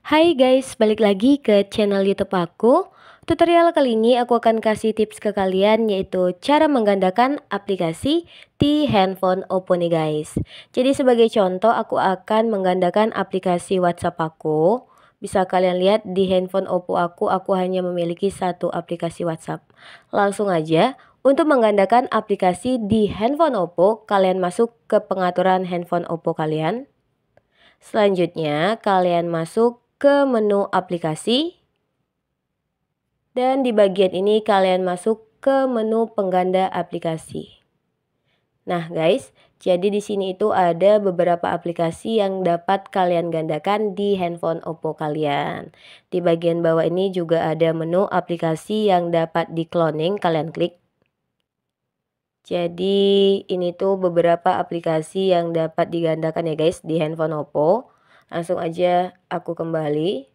Hai guys, balik lagi ke channel YouTube aku. Tutorial kali ini aku akan kasih tips ke kalian yaitu cara menggandakan aplikasi di handphone Oppo nih guys. Jadi sebagai contoh aku akan menggandakan aplikasi WhatsApp aku. Bisa kalian lihat di handphone Oppo aku, aku hanya memiliki satu aplikasi WhatsApp. Langsung aja, untuk menggandakan aplikasi di handphone Oppo, kalian masuk ke pengaturan handphone Oppo kalian. Selanjutnya, kalian masuk ke menu aplikasi. Dan di bagian ini kalian masuk ke menu pengganda aplikasi. Nah guys, jadi di sini itu ada beberapa aplikasi yang dapat kalian gandakan di handphone Oppo kalian. Di bagian bawah ini juga ada menu aplikasi yang dapat di cloning, kalian klik. Jadi ini tuh beberapa aplikasi yang dapat digandakan ya guys di handphone Oppo. Langsung aja aku kembali.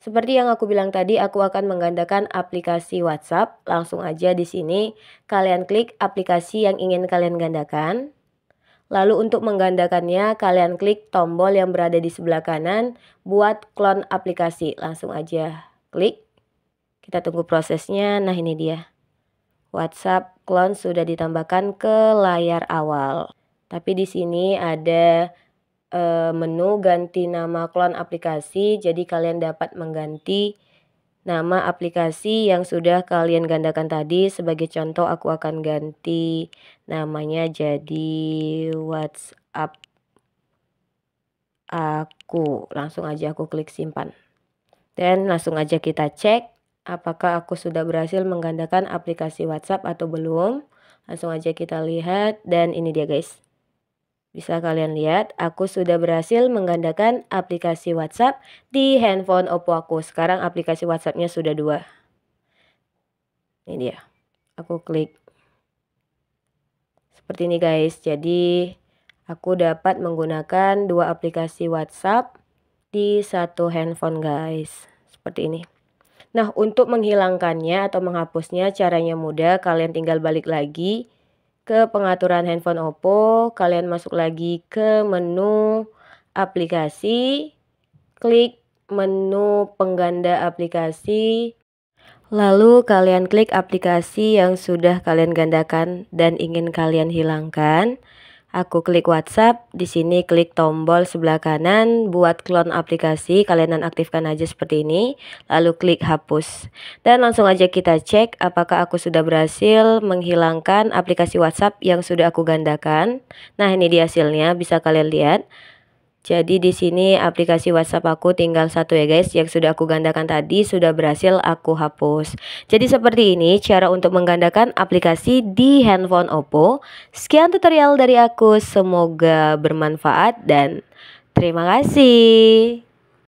Seperti yang aku bilang tadi, aku akan menggandakan aplikasi WhatsApp. Langsung aja di sini kalian klik aplikasi yang ingin kalian gandakan. Lalu untuk menggandakannya, kalian klik tombol yang berada di sebelah kanan buat klon aplikasi. Langsung aja klik. Kita tunggu prosesnya. Nah, ini dia. WhatsApp klon sudah ditambahkan ke layar awal. Tapi di sini ada Eh, menu ganti nama klon aplikasi, jadi kalian dapat mengganti nama aplikasi yang sudah kalian gandakan tadi. Sebagai contoh aku akan ganti namanya jadi WhatsApp aku. Langsung aja aku klik simpan. Dan langsung aja kita cek apakah aku sudah berhasil menggandakan aplikasi WhatsApp atau belum. Langsung aja kita lihat dan ini dia guys. Bisa kalian lihat, aku sudah berhasil menggandakan aplikasi WhatsApp di handphone Oppo aku. Sekarang aplikasi WhatsAppnya sudah dua. Ini dia. Aku klik. Seperti ini guys. Jadi aku dapat menggunakan dua aplikasi WhatsApp di satu handphone guys. Seperti ini. Nah, untuk menghilangkannya atau menghapusnya caranya mudah. Kalian tinggal balik lagi ke pengaturan handphone Oppo, kalian masuk lagi ke menu aplikasi, klik menu pengganda aplikasi, lalu kalian klik aplikasi yang sudah kalian gandakan dan ingin kalian hilangkan. Aku klik WhatsApp, di sini klik tombol sebelah kanan buat klon aplikasi, kalian aktifkan aja seperti ini, lalu klik hapus. Dan langsung aja kita cek apakah aku sudah berhasil menghilangkan aplikasi WhatsApp yang sudah aku gandakan. Nah, ini dia hasilnya, bisa kalian lihat. Jadi di sini aplikasi WhatsApp aku tinggal satu ya guys yang sudah aku gandakan tadi sudah berhasil aku hapus. Jadi seperti ini cara untuk menggandakan aplikasi di handphone Oppo. Sekian tutorial dari aku, semoga bermanfaat dan terima kasih.